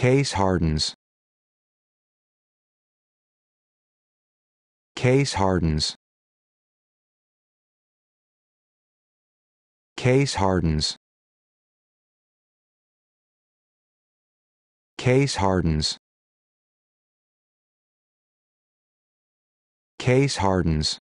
Case hardens. Case hardens. Case hardens. Case hardens. Case hardens.